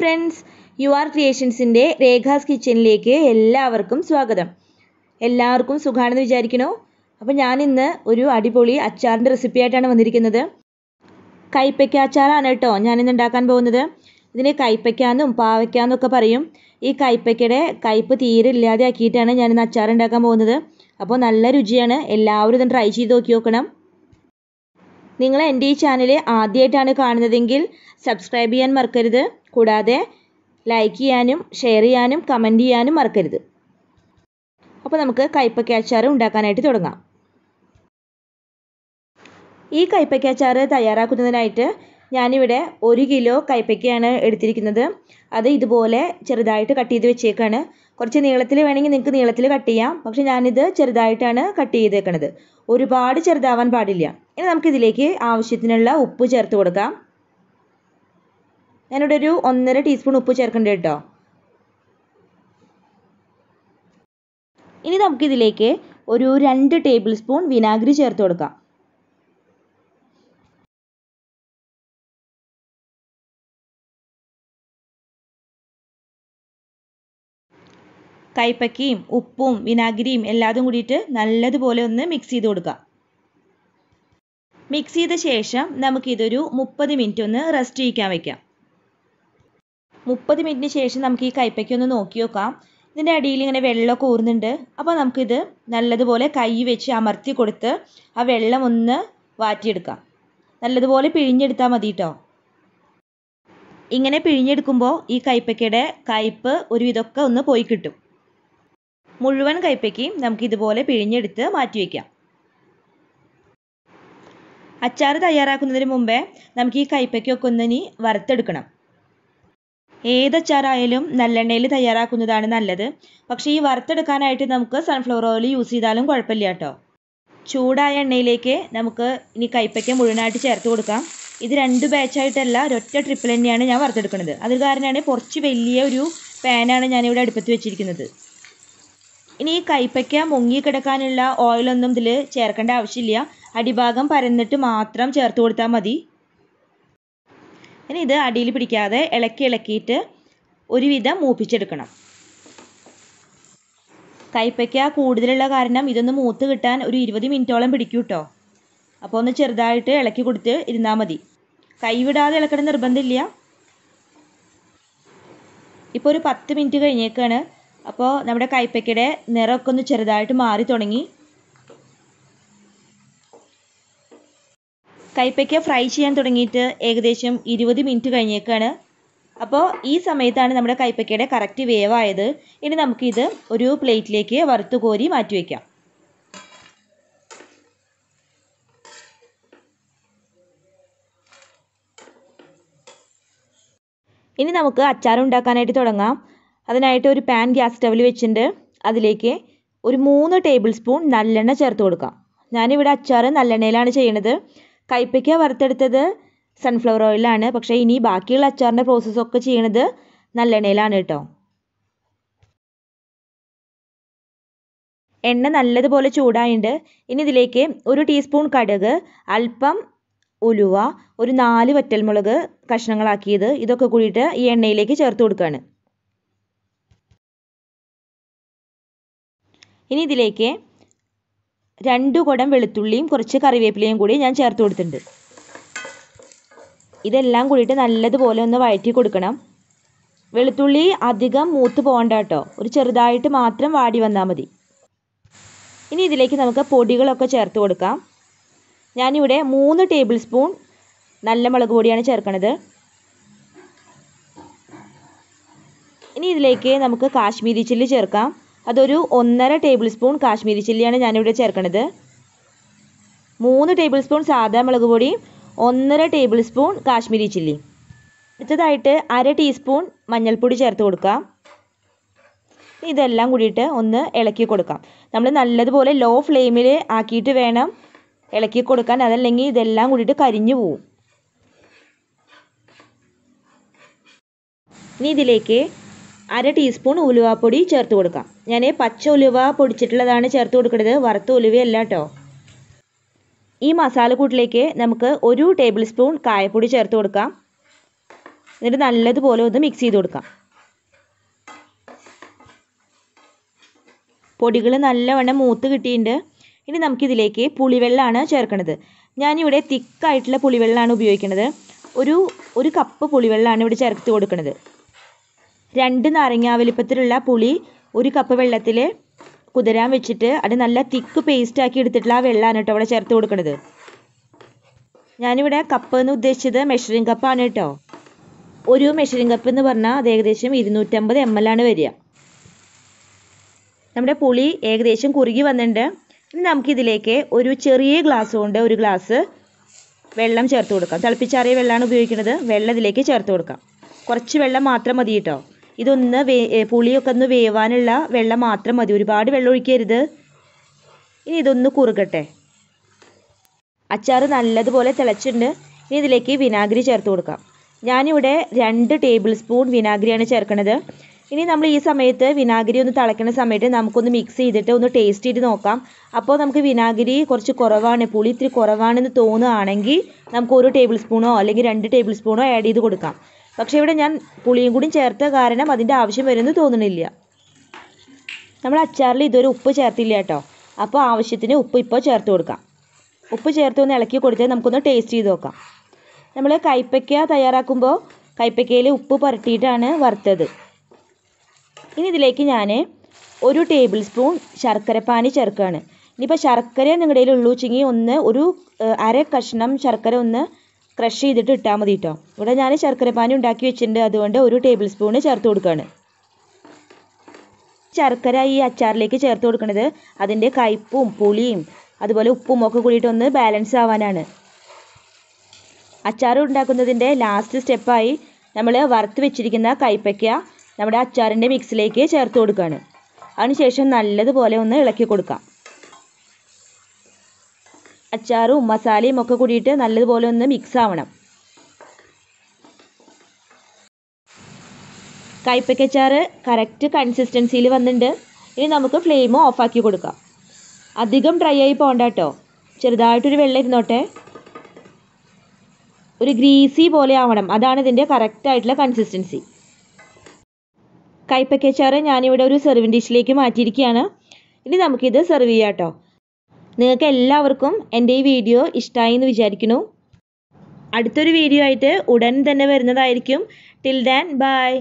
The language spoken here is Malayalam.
ഫ്രണ്ട്സ് യു ആർ ക്രിയേഷൻസിൻ്റെ രേഖാസ് കിച്ചണിലേക്ക് എല്ലാവർക്കും സ്വാഗതം എല്ലാവർക്കും സുഖാണെന്ന് വിചാരിക്കണോ അപ്പോൾ ഞാനിന്ന് ഒരു അടിപൊളി അച്ചാറിൻ്റെ റെസിപ്പി ആയിട്ടാണ് വന്നിരിക്കുന്നത് കൈപ്പയ്ക്ക അച്ചാറാണ് കേട്ടോ ഞാനിന്ന് ഉണ്ടാക്കാൻ പോകുന്നത് ഇതിന് കൈപ്പയ്ക്കാന്നും പാവയ്ക്കാന്നും ഒക്കെ പറയും ഈ കൈപ്പയ്ക്കയുടെ കയ്പ്പ് തീരെ ഇല്ലാതെ ആക്കിയിട്ടാണ് ഞാനിന്ന് അച്ചാർ ഉണ്ടാക്കാൻ പോകുന്നത് അപ്പോൾ നല്ല രുചിയാണ് എല്ലാവരും ഇതും ട്രൈ ചെയ്ത് നോക്കി നോക്കണം നിങ്ങൾ എൻ്റെ ഈ ചാനൽ ആദ്യമായിട്ടാണ് കാണുന്നതെങ്കിൽ സബ്സ്ക്രൈബ് ചെയ്യാൻ മറക്കരുത് കൂടാതെ ലൈക്ക് ചെയ്യാനും ഷെയർ ചെയ്യാനും കമൻറ്റ് ചെയ്യാനും മറക്കരുത് അപ്പോൾ നമുക്ക് കയ്പയ്ക്ക അച്ചാർ ഉണ്ടാക്കാനായിട്ട് തുടങ്ങാം ഈ കയ്പയ്ക്ക അച്ചാർ തയ്യാറാക്കുന്നതിനായിട്ട് ഞാനിവിടെ ഒരു കിലോ കയ്പ്പയ്ക്കയാണ് എടുത്തിരിക്കുന്നത് അത് ഇതുപോലെ ചെറുതായിട്ട് കട്ട് ചെയ്ത് വെച്ചേക്കാണ് കുറച്ച് നീളത്തിൽ വേണമെങ്കിൽ നിങ്ങൾക്ക് നീളത്തിൽ കട്ട് ചെയ്യാം പക്ഷെ ഞാനിത് ചെറുതായിട്ടാണ് കട്ട് ചെയ്തേക്കണത് ഒരുപാട് ചെറുതാവാൻ പാടില്ല ഇനി നമുക്കിതിലേക്ക് ആവശ്യത്തിനുള്ള ഉപ്പ് ചേർത്ത് കൊടുക്കാം ഞാനിവിടെ ഒരു ഒന്നര ടീസ്പൂൺ ഉപ്പ് ചേർക്കേണ്ടത് കേട്ടോ ഇനി നമുക്കിതിലേക്ക് ഒരു രണ്ട് ടേബിൾ സ്പൂൺ വിനാഗിരി ചേർത്ത് കൊടുക്കാം കൈപ്പക്കിയും ഉപ്പും വിനാഗിരിയും എല്ലാതും കൂടിയിട്ട് നല്ലതുപോലെ ഒന്ന് മിക്സ് ചെയ്ത് കൊടുക്കാം മിക്സ് ചെയ്ത ശേഷം നമുക്കിതൊരു മുപ്പത് മിനിറ്റ് ഒന്ന് റെസ്റ്റ് ചെയ്യിക്കാൻ വയ്ക്കാം മുപ്പത് മിനിറ്റിന് ശേഷം നമുക്ക് ഈ കയ്പ്പയ്ക്ക് ഒന്ന് നോക്കി നോക്കാം ഇതിൻ്റെ അടിയിൽ ഇങ്ങനെ വെള്ളമൊക്കെ ഊർന്നുണ്ട് അപ്പോൾ നമുക്കിത് നല്ലതുപോലെ കൈ വെച്ച് അമർത്തി കൊടുത്ത് ആ വെള്ളം ഒന്ന് വാറ്റിയെടുക്കാം നല്ലതുപോലെ പിഴിഞ്ഞെടുത്താൽ മതി കേട്ടോ ഇങ്ങനെ പിഴിഞ്ഞെടുക്കുമ്പോൾ ഈ കൈപ്പയ്ക്കയുടെ കയ്പ്പ് ഒരുവിധമൊക്കെ ഒന്ന് പോയി കിട്ടും മുഴുവൻ കയ്പ്പയ്ക്കും നമുക്ക് ഇതുപോലെ പിഴിഞ്ഞെടുത്ത് മാറ്റി വയ്ക്കാം അച്ചാർ തയ്യാറാക്കുന്നതിന് മുമ്പേ നമുക്ക് ഈ കയ്പ്പയ്ക്കൊക്കെ ഒന്നിനി വറുത്തെടുക്കണം അച്ചാറായാലും നല്ലെണ്ണയിൽ തയ്യാറാക്കുന്നതാണ് നല്ലത് പക്ഷേ ഈ വറുത്തെടുക്കാനായിട്ട് നമുക്ക് സൺഫ്ലവർ ഓയിൽ യൂസ് ചെയ്താലും കുഴപ്പമില്ല കേട്ടോ ചൂടായ എണ്ണയിലേക്ക് നമുക്ക് ഇനി കൈപ്പയ്ക്ക മുഴുവനായിട്ട് ചേർത്ത് കൊടുക്കാം ഇത് രണ്ട് ബാച്ചായിട്ടല്ല ഒരൊറ്റ ട്രിപ്പിൾ തന്നെയാണ് ഞാൻ വറുത്തെടുക്കുന്നത് അത് കാരണമാണ് കുറച്ച് വലിയ ഒരു പാനാണ് ഞാനിവിടെ അടുപ്പത്ത് വെച്ചിരിക്കുന്നത് ഇനി ഈ കൈപ്പയ്ക്ക മുങ്ങിക്കിടക്കാനുള്ള ഓയിലൊന്നും ഇതിൽ ചേർക്കേണ്ട ആവശ്യമില്ല അടിഭാഗം പരന്നിട്ട് മാത്രം ചേർത്ത് കൊടുത്താൽ മതി ഇനി ഇത് അടിയിൽ പിടിക്കാതെ ഇളക്കി ഇളക്കിയിട്ട് ഒരുവിധം മൂപ്പിച്ചെടുക്കണം കൈപ്പയ്ക്ക കൂടുതലുള്ള കാരണം ഇതൊന്ന് മൂത്ത് കിട്ടാൻ ഒരു ഇരുപത് മിനിറ്റോളം പിടിക്കും കേട്ടോ അപ്പോൾ ഒന്ന് ചെറുതായിട്ട് ഇളക്കി കൊടുത്ത് ഇരുന്നാൽ മതി കൈവിടാതെ ഇളക്കണം നിർബന്ധമില്ല ഇപ്പോൾ ഒരു പത്ത് മിനിറ്റ് കഴിഞ്ഞേക്കാണ് അപ്പോൾ നമ്മുടെ കൈപ്പയ്ക്കയുടെ നിറമൊക്കെ ഒന്ന് ചെറുതായിട്ട് മാറി തുടങ്ങി കൈപ്പയ്ക്ക ഫ്രൈ ചെയ്യാൻ തുടങ്ങിയിട്ട് ഏകദേശം ഇരുപത് മിനിറ്റ് കഴിഞ്ഞേക്കാണ് അപ്പോൾ ഈ സമയത്താണ് നമ്മുടെ കൈപ്പയ്ക്കയുടെ കറക്റ്റ് വേവായത് ഇനി നമുക്കിത് ഒരു പ്ലേറ്റിലേക്ക് വറുത്ത് കോരി മാറ്റി വയ്ക്കാം ഇനി നമുക്ക് അച്ചാർ ഉണ്ടാക്കാനായിട്ട് തുടങ്ങാം അതിനായിട്ട് ഒരു പാൻ ഗ്യാസ് സ്റ്റവിൽ വെച്ചിട്ട് അതിലേക്ക് ഒരു മൂന്ന് ടേബിൾ സ്പൂൺ നല്ലെണ്ണ ചേർത്ത് കൊടുക്കാം ഞാനിവിടെ അച്ചാർ നല്ലെണ്ണയിലാണ് ചെയ്യണത് കയ്പ്പയ്ക്ക വറുത്തെടുത്തത് സൺഫ്ലവർ ഓയിലാണ് പക്ഷേ ഇനി ബാക്കിയുള്ള അച്ചാറിൻ്റെ പ്രോസസ്സൊക്കെ ചെയ്യണത് നല്ലെണ്ണയിലാണ് കേട്ടോ എണ്ണ നല്ലതുപോലെ ചൂടായിട്ടുണ്ട് ഇനി ഇതിലേക്ക് ഒരു ടീസ്പൂൺ കടുക് അല്പം ഉലുവ ഒരു നാല് വറ്റൽമുളക് കഷ്ണങ്ങളാക്കിയത് ഇതൊക്കെ കൂടിയിട്ട് ഈ എണ്ണയിലേക്ക് ചേർത്ത് കൊടുക്കുകയാണ് ഇനി ഇതിലേക്ക് രണ്ടു കുടം വെളുത്തുള്ളിയും കുറച്ച് കറിവേപ്പിലയും കൂടി ഞാൻ ചേർത്ത് കൊടുത്തിട്ടുണ്ട് ഇതെല്ലാം കൂടിയിട്ട് നല്ലതുപോലെ ഒന്ന് വഴറ്റി കൊടുക്കണം വെളുത്തുള്ളി അധികം മൂത്ത് പോകണ്ട കേട്ടോ ഒരു ചെറുതായിട്ട് മാത്രം വാടി വന്നാൽ മതി ഇനി ഇതിലേക്ക് നമുക്ക് പൊടികളൊക്കെ ചേർത്ത് കൊടുക്കാം ഞാനിവിടെ മൂന്ന് ടേബിൾ സ്പൂൺ നല്ല മുളക് പൊടിയാണ് ചേർക്കണത് ഇനി ഇതിലേക്ക് നമുക്ക് കാശ്മീരി ചില്ലി ചേർക്കാം അതൊരു ഒന്നര ടേബിൾ സ്പൂൺ കാശ്മീരി ചില്ലിയാണ് ഞാനിവിടെ ചേർക്കണത് മൂന്ന് ടേബിൾ സ്പൂൺ സാധാ മുളക് പൊടി ഒന്നര ടേബിൾ സ്പൂൺ കാശ്മീരി ചില്ലി അടുത്തതായിട്ട് അര ടീസ്പൂൺ മഞ്ഞൾപ്പൊടി ചേർത്ത് കൊടുക്കാം ഇതെല്ലാം കൂടിയിട്ട് ഒന്ന് ഇളക്കി കൊടുക്കാം നമ്മൾ നല്ലതുപോലെ ലോ ഫ്ലെയിമിൽ ആക്കിയിട്ട് വേണം ഇളക്കി കൊടുക്കാൻ അതല്ലെങ്കിൽ ഇതെല്ലാം കൂടിയിട്ട് കരിഞ്ഞു പോവും ഇനി ഇതിലേക്ക് അര ടീസ്പൂൺ ഉലുവാപ്പൊടി ചേർത്ത് കൊടുക്കാം ഞാൻ പച്ച ഉലുവ പൊടിച്ചിട്ടുള്ളതാണ് ചേർത്ത് കൊടുക്കുന്നത് വറുത്ത ഉലുവയല്ല കേട്ടോ ഈ മസാല കൂട്ടിലേക്ക് നമുക്ക് ഒരു ടേബിൾ സ്പൂൺ കായപ്പൊടി ചേർത്ത് കൊടുക്കാം എന്നിട്ട് നല്ലതുപോലെ ഒന്ന് മിക്സ് ചെയ്ത് കൊടുക്കാം പൊടികൾ നല്ലവണ്ണം മൂത്ത് കിട്ടിയിട്ടുണ്ട് ഇനി നമുക്കിതിലേക്ക് പുളിവെള്ളമാണ് ചേർക്കുന്നത് ഞാനിവിടെ തിക്കായിട്ടുള്ള പുളിവെള്ളമാണ് ഉപയോഗിക്കുന്നത് ഒരു ഒരു കപ്പ് പുളിവെള്ളമാണ് ഇവിടെ ചേർത്ത് കൊടുക്കുന്നത് രണ്ട് നാരങ്ങ വലിപ്പത്തിലുള്ള പുളി ഒരു കപ്പ് വെള്ളത്തിൽ കുതിരാൻ വെച്ചിട്ട് അത് നല്ല തിക്ക് പേസ്റ്റ് ആക്കി എടുത്തിട്ടുള്ള ആ വെള്ളമാണ് കേട്ടോ അവിടെ ചേർത്ത് കൊടുക്കുന്നത് ഞാനിവിടെ കപ്പ് എന്ന് ഉദ്ദേശിച്ചത് മെഷറിംഗ് കപ്പാണ് കേട്ടോ ഒരു മെഷറിംഗ് കപ്പ് എന്ന് പറഞ്ഞാൽ അത് ഏകദേശം ഇരുന്നൂറ്റമ്പത് എം എൽ ആണ് വരിക നമ്മുടെ പുളി ഏകദേശം കുറുകി വന്നിട്ടുണ്ട് ഇനി നമുക്കിതിലേക്ക് ഒരു ചെറിയ ഗ്ലാസ് കൊണ്ട് ഒരു ഗ്ലാസ് വെള്ളം ചേർത്ത് കൊടുക്കാം തിളപ്പിച്ചാറിയ വെള്ളമാണ് ഉപയോഗിക്കുന്നത് വെള്ളം ഇതിലേക്ക് ചേർത്ത് കൊടുക്കാം കുറച്ച് വെള്ളം മാത്രം മതി കേട്ടോ ഇതൊന്ന് വേ പുളിയൊക്കെ ഒന്ന് വേവാനുള്ള വെള്ളം മാത്രം മതി ഒരുപാട് വെള്ളം ഒഴിക്കരുത് ഇനി ഇതൊന്ന് കുറുകട്ടെ അച്ചാർ നല്ലതുപോലെ തിളച്ചിട്ടുണ്ട് ഇനി ഇതിലേക്ക് വിനാഗിരി ചേർത്ത് കൊടുക്കാം ഞാനിവിടെ രണ്ട് ടേബിൾ സ്പൂൺ വിനാഗിരിയാണ് ചേർക്കുന്നത് ഇനി നമ്മൾ ഈ സമയത്ത് വിനാഗിരി ഒന്ന് തിളയ്ക്കുന്ന സമയത്ത് നമുക്കൊന്ന് മിക്സ് ചെയ്തിട്ട് ഒന്ന് ടേസ്റ്റ് ചെയ്ത് നോക്കാം അപ്പോൾ നമുക്ക് വിനാഗിരി കുറച്ച് കുറവാണ് പുളി ഇത്തിരി കുറവാണെന്ന് തോന്നുകയാണെങ്കിൽ നമുക്ക് ഒരു ടേബിൾ സ്പൂണോ അല്ലെങ്കിൽ രണ്ട് ടേബിൾ സ്പൂണോ ആഡ് ചെയ്ത് കൊടുക്കാം പക്ഷേ ഇവിടെ ഞാൻ പുളിയും കൂടി ചേർത്ത കാരണം അതിൻ്റെ ആവശ്യം വരുമെന്ന് തോന്നണില്ല നമ്മൾ അച്ചാറിൽ ഇതുവരെ ഉപ്പ് ചേർത്തില്ല കേട്ടോ അപ്പോൾ ആവശ്യത്തിന് ഉപ്പ് ഇപ്പോൾ ചേർത്ത് കൊടുക്കാം ഉപ്പ് ചേർത്ത് ഒന്ന് ഇളക്കി കൊടുത്താൽ നമുക്കൊന്ന് ടേസ്റ്റ് ചെയ്ത് നോക്കാം നമ്മൾ കൈപ്പയ്ക്ക തയ്യാറാക്കുമ്പോൾ കൈപ്പയ്ക്കയിൽ ഉപ്പ് പുരട്ടിയിട്ടാണ് വറുത്തത് ഇനി ഇതിലേക്ക് ഞാൻ ഒരു ടേബിൾ സ്പൂൺ ശർക്കരപ്പാനി ചേർക്കുകയാണ് ഇനിയിപ്പോൾ ശർക്കര നിങ്ങളുടെ കയ്യിൽ ഉള്ളൂ ഒന്ന് ഒരു അര കഷ്ണം ശർക്കര ഒന്ന് ക്രഷ് ചെയ്തിട്ട് ഇട്ടാൽ മതി കേട്ടോ ഇവിടെ ഞാൻ ശർക്കരപ്പാനി ഉണ്ടാക്കി വെച്ചിട്ടുണ്ട് അതുകൊണ്ട് ഒരു ടേബിൾ സ്പൂണ് ചേർത്ത് കൊടുക്കുകയാണ് ശർക്കര ഈ അച്ചാറിലേക്ക് ചേർത്ത് കൊടുക്കുന്നത് അതിൻ്റെ കയ്പും പുളിയും അതുപോലെ ഉപ്പും ഒക്കെ കൂടിയിട്ടൊന്ന് ഒന്ന് ബാലൻസ് ആവാനാണ് അച്ചാർ ഉണ്ടാക്കുന്നതിൻ്റെ ലാസ്റ്റ് സ്റ്റെപ്പായി നമ്മൾ വറുത്ത് വെച്ചിരിക്കുന്ന കയ്പയ്ക്ക നമ്മുടെ അച്ചാറിൻ്റെ മിക്സിലേക്ക് ചേർത്ത് കൊടുക്കുകയാണ് അതിനുശേഷം നല്ലതുപോലെ ഒന്ന് ഇളക്കി കൊടുക്കാം അച്ചാറും മസാലയും ഒക്കെ കൂടിയിട്ട് നല്ലതുപോലെ ഒന്ന് മിക്സ് ആവണം കൈപ്പക്കച്ചാറ് കറക്റ്റ് കൺസിസ്റ്റൻസിയിൽ വന്നിട്ടുണ്ട് ഇനി നമുക്ക് ഫ്ലെയിം ഓഫാക്കി കൊടുക്കാം അധികം ഡ്രൈ ആയി പോകണ്ട കേട്ടോ ചെറുതായിട്ടൊരു വെള്ളം ഇരുന്നോട്ടെ ഒരു ഗ്രീസി പോലെ ആവണം അതാണ് ഇതിൻ്റെ കറക്റ്റായിട്ടുള്ള കൺസിസ്റ്റൻസി കയ്പയ്ക്കച്ചാറ് ഞാനിവിടെ ഒരു സെർവിങ് ഡിഷിലേക്ക് മാറ്റിയിരിക്കുകയാണ് ഇനി നമുക്കിത് സെർവ് ചെയ്യാം കേട്ടോ നിങ്ങൾക്ക് എല്ലാവർക്കും എൻ്റെ ഈ വീഡിയോ ഇഷ്ടമായി എന്ന് വിചാരിക്കുന്നു അടുത്തൊരു വീഡിയോ ആയിട്ട് ഉടൻ തന്നെ വരുന്നതായിരിക്കും ടിൽ ദാൻ ബായ്